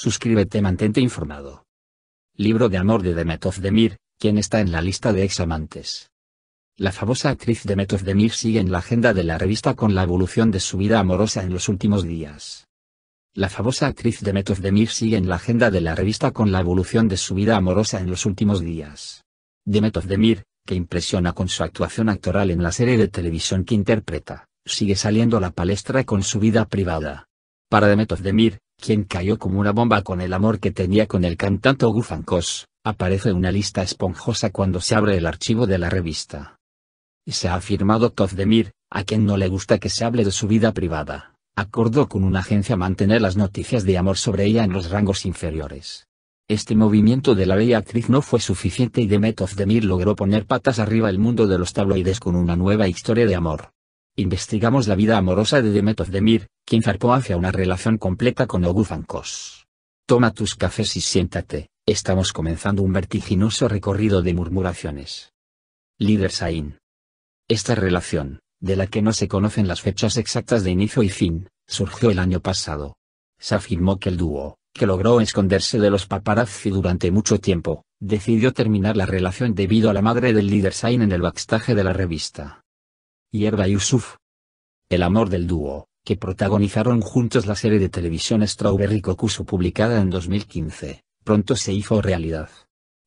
Suscríbete mantente informado. Libro de amor de Demet Demir, quien está en la lista de examantes. La famosa actriz Demet demir sigue en la agenda de la revista con la evolución de su vida amorosa en los últimos días. La famosa actriz Demet Demir sigue en la agenda de la revista con la evolución de su vida amorosa en los últimos días. Demet Demir, que impresiona con su actuación actoral en la serie de televisión que interpreta, sigue saliendo a la palestra con su vida privada. Para Demet Demir, quien cayó como una bomba con el amor que tenía con el cantante Gufankos, aparece una lista esponjosa cuando se abre el archivo de la revista. Y se ha afirmado Tozdemir, a quien no le gusta que se hable de su vida privada, acordó con una agencia mantener las noticias de amor sobre ella en los rangos inferiores. Este movimiento de la bella actriz no fue suficiente y Demet Tovdemir logró poner patas arriba el mundo de los tabloides con una nueva historia de amor. Investigamos la vida amorosa de Demet Demir quien zarpó hacia una relación completa con Ogufankos. Toma tus cafés y siéntate, estamos comenzando un vertiginoso recorrido de murmuraciones. Líder Sain. Esta relación, de la que no se conocen las fechas exactas de inicio y fin, surgió el año pasado. Se afirmó que el dúo, que logró esconderse de los paparazzi durante mucho tiempo, decidió terminar la relación debido a la madre del líder Sain en el backstage de la revista y Yusuf. El amor del dúo, que protagonizaron juntos la serie de televisión Strawberry Cocuso publicada en 2015, pronto se hizo realidad.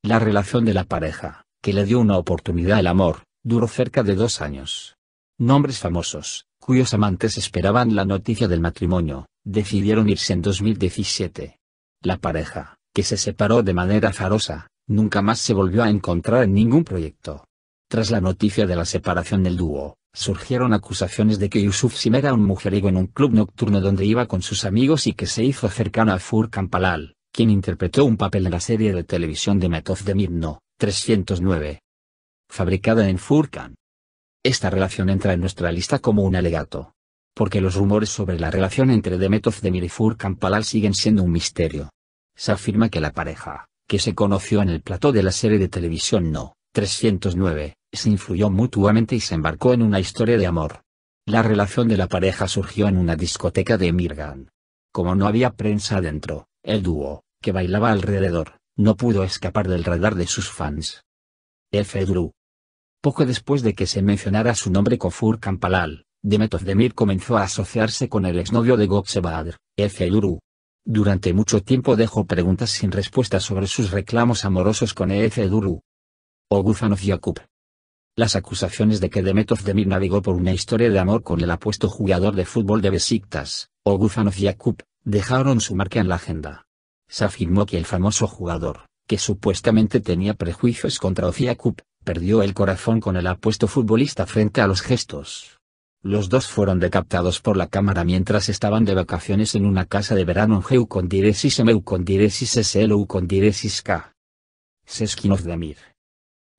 La relación de la pareja, que le dio una oportunidad al amor, duró cerca de dos años. Nombres famosos, cuyos amantes esperaban la noticia del matrimonio, decidieron irse en 2017. La pareja, que se separó de manera azarosa, nunca más se volvió a encontrar en ningún proyecto. Tras la noticia de la separación del dúo, surgieron acusaciones de que Yusuf Sim era un mujeriego en un club nocturno donde iba con sus amigos y que se hizo cercano a Furkan Palal, quien interpretó un papel en la serie de televisión de Metoz de 309. Fabricada en Furkan. Esta relación entra en nuestra lista como un alegato. Porque los rumores sobre la relación entre Demetov Demir y Furkan Palal siguen siendo un misterio. Se afirma que la pareja, que se conoció en el plató de la serie de televisión No. 309, se influyó mutuamente y se embarcó en una historia de amor. La relación de la pareja surgió en una discoteca de Mirgan. Como no había prensa adentro, el dúo, que bailaba alrededor, no pudo escapar del radar de sus fans. F. Poco después de que se mencionara su nombre Kofur Kampalal, Demet Özdemir comenzó a asociarse con el exnovio de Gokse efe F. Durante mucho tiempo dejó preguntas sin respuesta sobre sus reclamos amorosos con E. F. Yakub. Las acusaciones de que Demet Demir navegó por una historia de amor con el apuesto jugador de fútbol de Besiktas, Ogufanov Yakup, dejaron su marca en la agenda. Se afirmó que el famoso jugador, que supuestamente tenía prejuicios contra Ofiakup, perdió el corazón con el apuesto futbolista frente a los gestos. Los dos fueron decaptados por la cámara mientras estaban de vacaciones en una casa de verano en Geukondiresis SLU K. Seskinov Demir.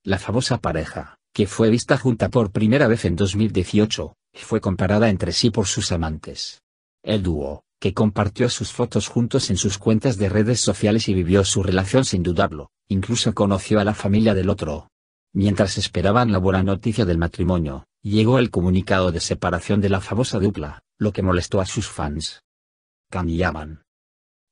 La famosa pareja, que fue vista junta por primera vez en 2018, y fue comparada entre sí por sus amantes. El dúo, que compartió sus fotos juntos en sus cuentas de redes sociales y vivió su relación sin dudarlo, incluso conoció a la familia del otro. Mientras esperaban la buena noticia del matrimonio, llegó el comunicado de separación de la famosa dupla, lo que molestó a sus fans. Yaman.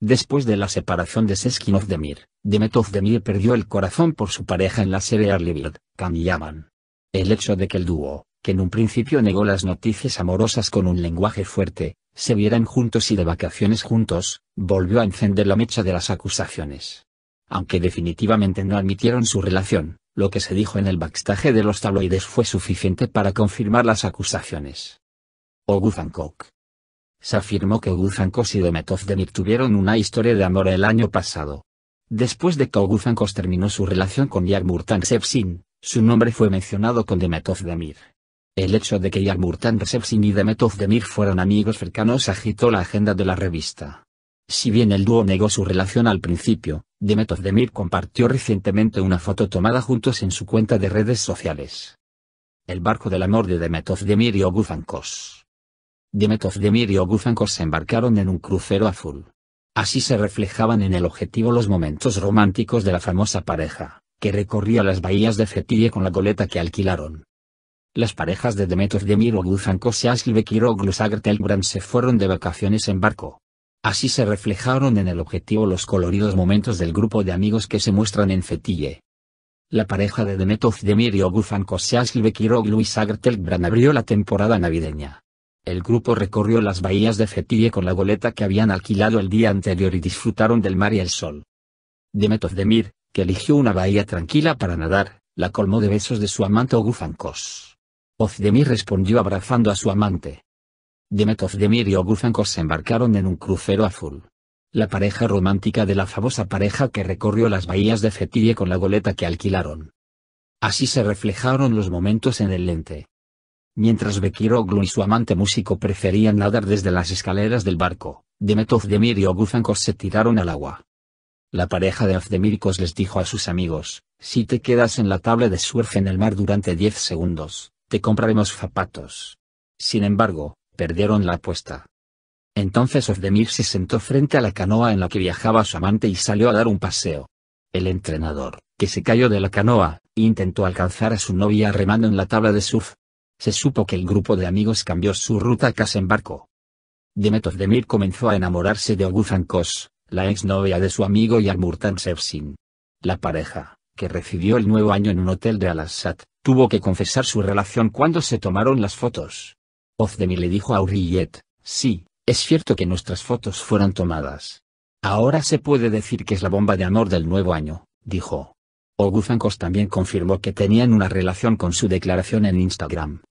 Después de la separación de Seskin Demir, Demetov Demir perdió el corazón por su pareja en la serie Arlibird, Kanyaman. El hecho de que el dúo, que en un principio negó las noticias amorosas con un lenguaje fuerte, se vieran juntos y de vacaciones juntos, volvió a encender la mecha de las acusaciones. Aunque definitivamente no admitieron su relación, lo que se dijo en el backstage de los tabloides fue suficiente para confirmar las acusaciones. Oguzankok. Se afirmó que Oguzankos y Demir tuvieron una historia de amor el año pasado. Después de que Oguzankos terminó su relación con Yagmur Sepsin, su nombre fue mencionado con Demetov Demir. El hecho de que Yarmurtan Recep y Demetov Demir fueran amigos cercanos agitó la agenda de la revista. Si bien el dúo negó su relación al principio, Demetov Demir compartió recientemente una foto tomada juntos en su cuenta de redes sociales. El barco del amor de Demetov Demir y Koç Demetov Demir y Koç se embarcaron en un crucero azul. Así se reflejaban en el objetivo los momentos románticos de la famosa pareja que recorría las bahías de Fetille con la goleta que alquilaron. Las parejas de Demetos Demiroglu y y Sagrtelbran se fueron de vacaciones en barco. Así se reflejaron en el objetivo los coloridos momentos del grupo de amigos que se muestran en Fetille. La pareja de Demetov Demir y Bekiroglu y abrió la temporada navideña. El grupo recorrió las bahías de fetille con la goleta que habían alquilado el día anterior y disfrutaron del mar y el sol. Demetov Demir, que eligió una bahía tranquila para nadar, la colmó de besos de su amante Ogufancos. Ozdemir respondió abrazando a su amante. Demet Ozdemir y Ogufancos se embarcaron en un crucero azul. La pareja romántica de la famosa pareja que recorrió las bahías de Fetirie con la goleta que alquilaron. Así se reflejaron los momentos en el lente. Mientras Bekiroglu y su amante músico preferían nadar desde las escaleras del barco, Demet Ozdemir y Ogufancos se tiraron al agua. La pareja de Kos les dijo a sus amigos, si te quedas en la tabla de surf en el mar durante 10 segundos, te compraremos zapatos. Sin embargo, perdieron la apuesta. Entonces Ofdemir se sentó frente a la canoa en la que viajaba su amante y salió a dar un paseo. El entrenador, que se cayó de la canoa, intentó alcanzar a su novia remando en la tabla de surf. Se supo que el grupo de amigos cambió su ruta casi en barco. Demet Ofdemir comenzó a enamorarse de Kos la novia de su amigo Yarmurtan Sevsin. La pareja, que recibió el nuevo año en un hotel de Al-Assad, tuvo que confesar su relación cuando se tomaron las fotos. Ozdemir le dijo a Uriet, sí, es cierto que nuestras fotos fueron tomadas. Ahora se puede decir que es la bomba de amor del nuevo año, dijo. Oguzankos también confirmó que tenían una relación con su declaración en Instagram.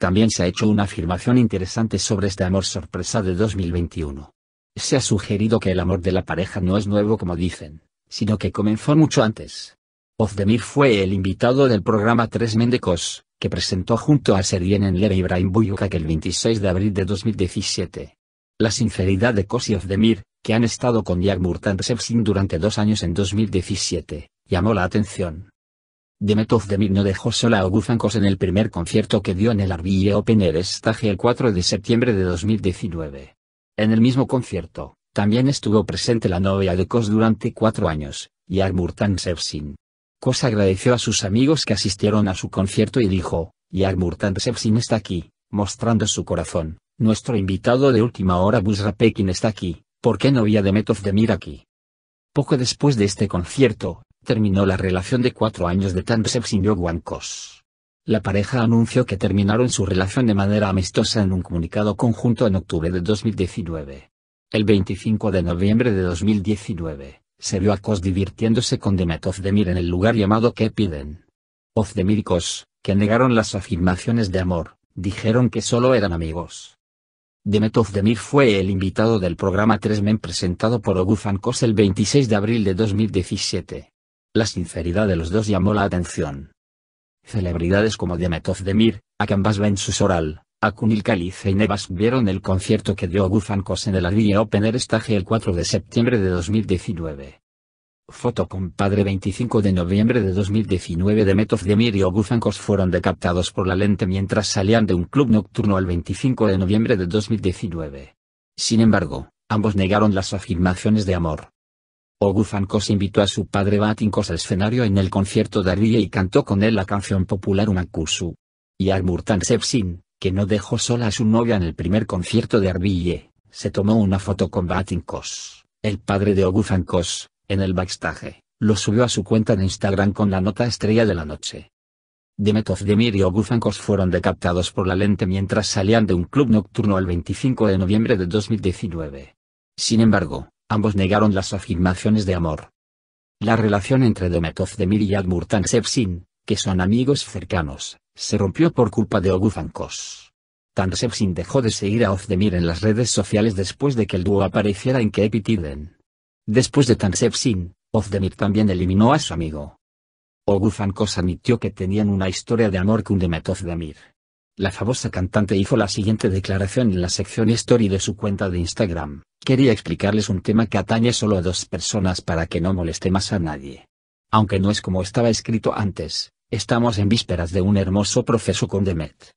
También se ha hecho una afirmación interesante sobre este amor sorpresa de 2021. Se ha sugerido que el amor de la pareja no es nuevo como dicen, sino que comenzó mucho antes. Ozdemir fue el invitado del programa Tres Mendecos, que presentó junto a Serien en y Ibrahim Buyukak el 26 de abril de 2017. La sinceridad de Kos y Ozdemir, que han estado con Yagmur Tantsevsin durante dos años en 2017, llamó la atención. Demet Ozdemir no dejó sola a Kos en el primer concierto que dio en el Arbille Open Air Stage el 4 de septiembre de 2019. En el mismo concierto, también estuvo presente la novia de Kos durante cuatro años, Yarmurtan Sevsin. Kos agradeció a sus amigos que asistieron a su concierto y dijo, Yarmurtan Sevsin está aquí, mostrando su corazón, nuestro invitado de última hora Busra Pekin está aquí, ¿por qué no había métodos de Mira aquí? Poco después de este concierto, terminó la relación de cuatro años de Tan y Yogwan Kos. La pareja anunció que terminaron su relación de manera amistosa en un comunicado conjunto en octubre de 2019. El 25 de noviembre de 2019, se vio a Kos divirtiéndose con Demet Ozdemir en el lugar llamado Kepiden. Piden. y Kos, que negaron las afirmaciones de amor, dijeron que solo eran amigos. Demet Ozdemir fue el invitado del programa 3 Men presentado por Ogufan Kos el 26 de abril de 2017. La sinceridad de los dos llamó la atención. Celebridades como Demetov Demir, Akambas Ben Susoral, Akunil Calice y Nevas vieron el concierto que dio Gufankos en el villa Open Air Stage el 4 de septiembre de 2019. Foto compadre 25 de noviembre de 2019 Demetov Demir y Ogufankos fueron decaptados por la lente mientras salían de un club nocturno el 25 de noviembre de 2019. Sin embargo, ambos negaron las afirmaciones de amor. Ogufankos invitó a su padre Batinkos al escenario en el concierto de Arbille y cantó con él la canción popular Umakusu. Y Armurtan Sepsin, que no dejó sola a su novia en el primer concierto de Arbille, se tomó una foto con Batinkos, el padre de Ogufankos, en el backstage, lo subió a su cuenta de Instagram con la nota estrella de la noche. Demetov Demir y Ogufankos fueron decaptados por la lente mientras salían de un club nocturno el 25 de noviembre de 2019. Sin embargo, Ambos negaron las afirmaciones de amor. La relación entre Demetov-Demir y Admur Sepsin, que son amigos cercanos, se rompió por culpa de Ogufankos. Tansepsin dejó de seguir a Ofdemir en las redes sociales después de que el dúo apareciera en Kepitiden. Después de Tansepsin, Ofdemir también eliminó a su amigo. Ogufankos admitió que tenían una historia de amor con Demetov-Demir. La famosa cantante hizo la siguiente declaración en la sección Story de su cuenta de Instagram. Quería explicarles un tema que atañe solo a dos personas para que no moleste más a nadie. Aunque no es como estaba escrito antes, estamos en vísperas de un hermoso proceso con Demet.